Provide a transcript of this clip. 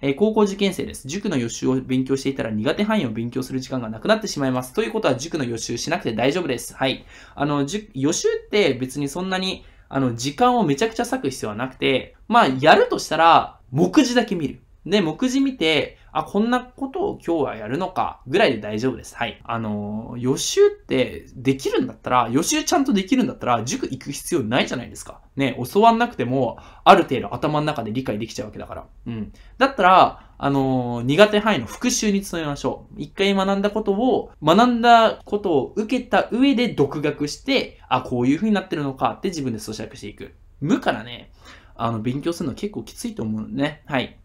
えー、高校受験生です。塾の予習を勉強していたら苦手範囲を勉強する時間がなくなってしまいます。ということは塾の予習しなくて大丈夫です。はい。あの、予習って別にそんなに、あの、時間をめちゃくちゃ割く必要はなくて、まあ、やるとしたら、目次だけ見る。で、目次見て、あ、こんなことを今日はやるのか、ぐらいで大丈夫です。はい。あのー、予習ってできるんだったら、予習ちゃんとできるんだったら、塾行く必要ないじゃないですか。ね、教わんなくても、ある程度頭の中で理解できちゃうわけだから。うん。だったら、あのー、苦手範囲の復習に努めましょう。一回学んだことを、学んだことを受けた上で独学して、あ、こういう風になってるのかって自分で咀嚼していく。無からね、あの、勉強するの結構きついと思うのね。はい。